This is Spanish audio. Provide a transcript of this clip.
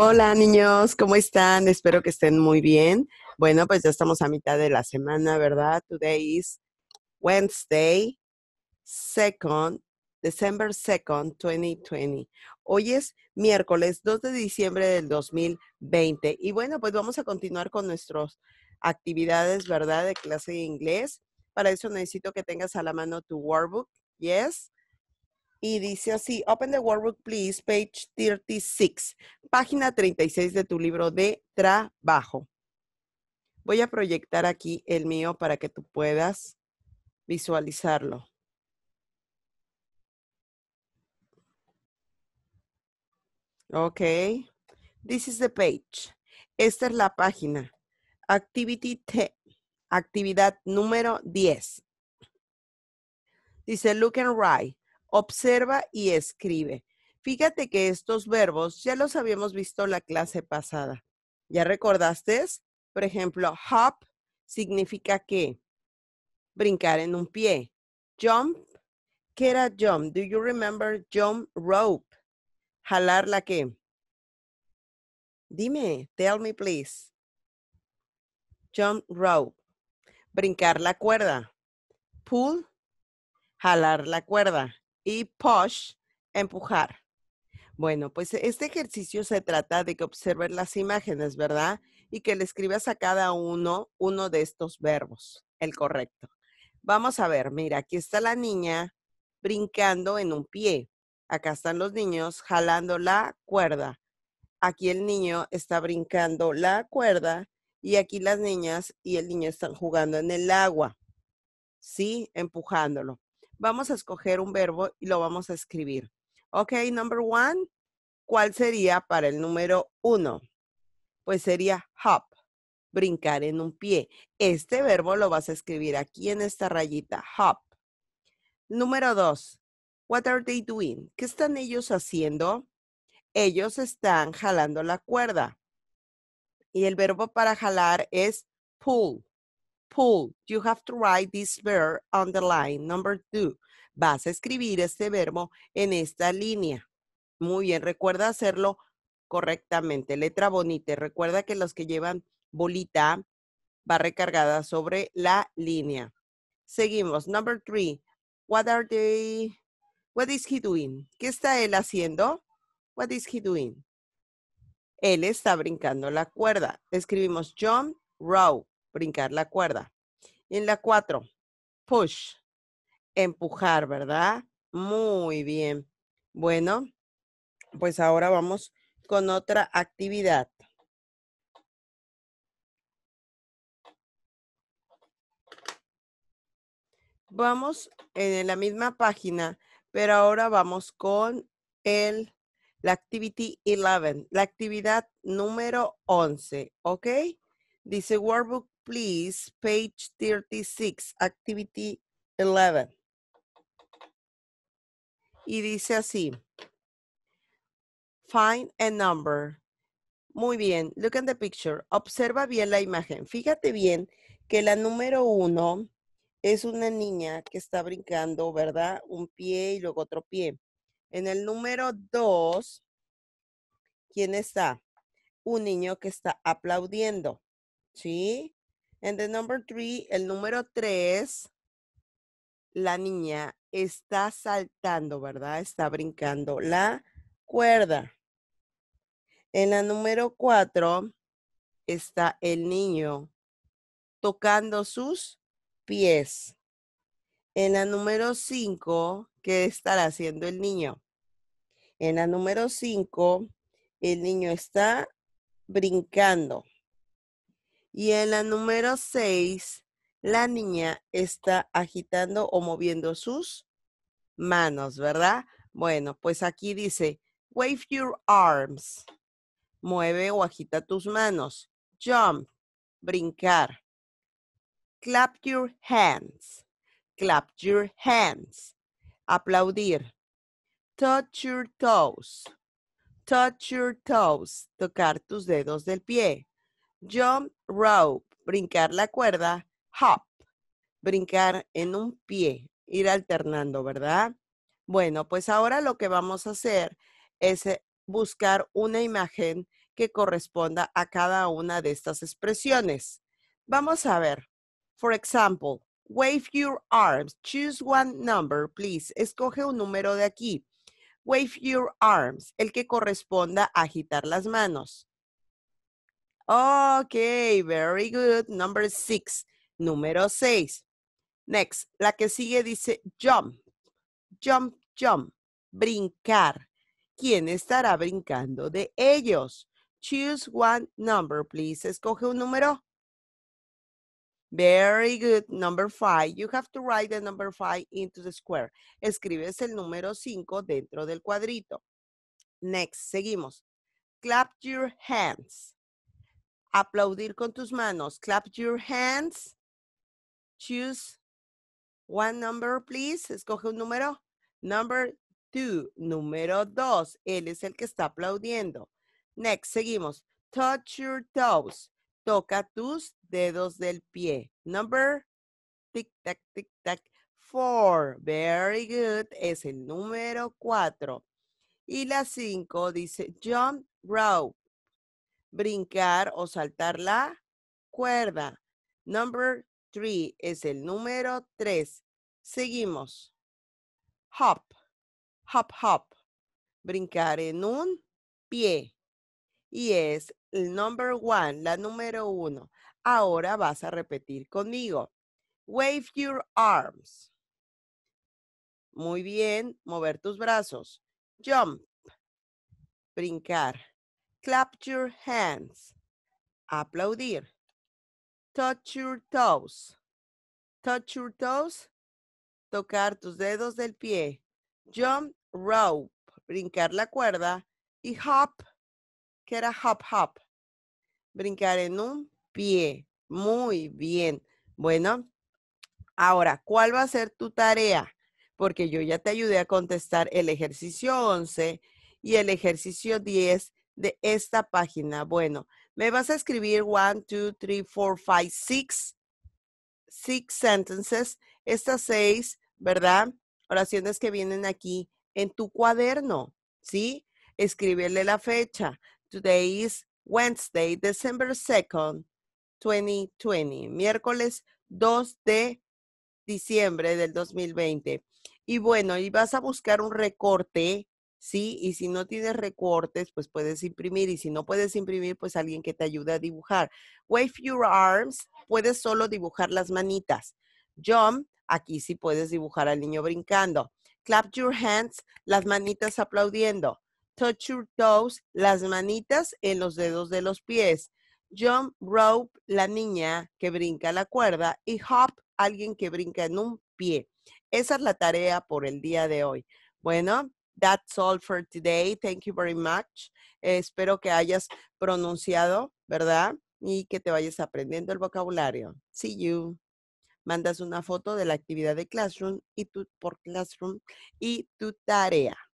Hola niños, ¿cómo están? Espero que estén muy bien. Bueno, pues ya estamos a mitad de la semana, ¿verdad? Today is Wednesday, 2nd, December 2nd, 2020. Hoy es miércoles 2 de diciembre del 2020. Y bueno, pues vamos a continuar con nuestras actividades, ¿verdad? De clase de inglés. Para eso necesito que tengas a la mano tu workbook, ¿yes? y dice así, Open the Workbook, please, page 36, página 36 de tu libro de trabajo. Voy a proyectar aquí el mío para que tú puedas visualizarlo. Ok. This is the page. Esta es la página. Activity T. actividad número 10. Dice look and write observa y escribe. Fíjate que estos verbos ya los habíamos visto la clase pasada. ¿Ya recordaste? Por ejemplo, hop significa qué? brincar en un pie. Jump, ¿qué era jump? Do you remember jump rope? Jalar la qué? Dime, tell me please. Jump rope. Brincar la cuerda. Pull, jalar la cuerda y push, empujar. Bueno, pues este ejercicio se trata de que observes las imágenes, ¿verdad? Y que le escribas a cada uno uno de estos verbos, el correcto. Vamos a ver, mira, aquí está la niña brincando en un pie. Acá están los niños jalando la cuerda. Aquí el niño está brincando la cuerda y aquí las niñas y el niño están jugando en el agua. ¿Sí? Empujándolo vamos a escoger un verbo y lo vamos a escribir. Ok, number one, ¿cuál sería para el número uno? Pues sería hop, brincar en un pie. Este verbo lo vas a escribir aquí en esta rayita, hop. Número dos, what are they doing? ¿Qué están ellos haciendo? Ellos están jalando la cuerda. Y el verbo para jalar es pull. Pull, you have to write this verb on the line. Number two, vas a escribir este verbo en esta línea. Muy bien, recuerda hacerlo correctamente. Letra bonita. Recuerda que los que llevan bolita va recargada sobre la línea. Seguimos. Number three. What are they? What is he doing? ¿Qué está él haciendo? What is he doing? Él está brincando la cuerda. Escribimos John Rowe brincar la cuerda. en la cuatro, push, empujar, ¿verdad? Muy bien. Bueno, pues ahora vamos con otra actividad. Vamos en la misma página, pero ahora vamos con el, la activity 11, la actividad número 11, ¿ok? Dice workbook please, page 36, activity 11. Y dice así. Find a number. Muy bien. Look at the picture. Observa bien la imagen. Fíjate bien que la número uno es una niña que está brincando, ¿verdad? Un pie y luego otro pie. En el número dos, ¿quién está? Un niño que está aplaudiendo, ¿sí? En el número three, el número tres, la niña está saltando, ¿verdad? Está brincando la cuerda. En la número cuatro está el niño tocando sus pies. En la número cinco, ¿qué estará haciendo el niño? En la número cinco, el niño está brincando. Y en la número 6, la niña está agitando o moviendo sus manos, ¿verdad? Bueno, pues aquí dice, wave your arms. Mueve o agita tus manos. Jump, brincar. Clap your hands. Clap your hands. Aplaudir. Touch your toes. Touch your toes. Tocar tus dedos del pie. Jump rope, brincar la cuerda. Hop, brincar en un pie, ir alternando, ¿verdad? Bueno, pues ahora lo que vamos a hacer es eh, buscar una imagen que corresponda a cada una de estas expresiones. Vamos a ver. For example, wave your arms. Choose one number, please. Escoge un número de aquí. Wave your arms, el que corresponda a agitar las manos. Ok, very good. Number six. Número seis. Next. La que sigue dice jump, jump, jump. Brincar. ¿Quién estará brincando de ellos? Choose one number, please. Escoge un número. Very good. Number five. You have to write the number five into the square. Escribes el número cinco dentro del cuadrito. Next. Seguimos. Clap your hands. Aplaudir con tus manos. Clap your hands. Choose one number, please. Escoge un número. Number two. Número dos. Él es el que está aplaudiendo. Next, seguimos. Touch your toes. Toca tus dedos del pie. Number, tic, tac, tic, tac. Four. Very good. Es el número cuatro. Y la cinco dice jump rope brincar o saltar la cuerda. Number three es el número tres. Seguimos. Hop, hop, hop. Brincar en un pie. Y es el number one, la número uno. Ahora vas a repetir conmigo. Wave your arms. Muy bien, mover tus brazos. Jump, brincar. Clap your hands. Aplaudir. Touch your toes. Touch your toes. Tocar tus dedos del pie. Jump rope. Brincar la cuerda. Y hop. Que era hop hop. Brincar en un pie. Muy bien. Bueno, ahora, ¿cuál va a ser tu tarea? Porque yo ya te ayudé a contestar el ejercicio 11 y el ejercicio 10 de esta página. Bueno, me vas a escribir 1, 2, 3, 4, 5, 6, 6 sentences, estas seis, ¿verdad? Oraciones que vienen aquí en tu cuaderno, ¿sí? Escríbele la fecha. Today is Wednesday, December 2nd, 2020. Miércoles 2 de diciembre del 2020. Y bueno, y vas a buscar un recorte ¿sí? Y si no tienes recortes, pues puedes imprimir. Y si no puedes imprimir, pues alguien que te ayude a dibujar. Wave your arms, puedes solo dibujar las manitas. Jump, aquí sí puedes dibujar al niño brincando. Clap your hands, las manitas aplaudiendo. Touch your toes, las manitas en los dedos de los pies. Jump rope, la niña que brinca la cuerda. Y hop, alguien que brinca en un pie. Esa es la tarea por el día de hoy. Bueno, That's all for today. Thank you very much. espero que hayas pronunciado, ¿verdad? Y que te vayas aprendiendo el vocabulario. See you. Mandas una foto de la actividad de Classroom y tu, por Classroom y tu tarea.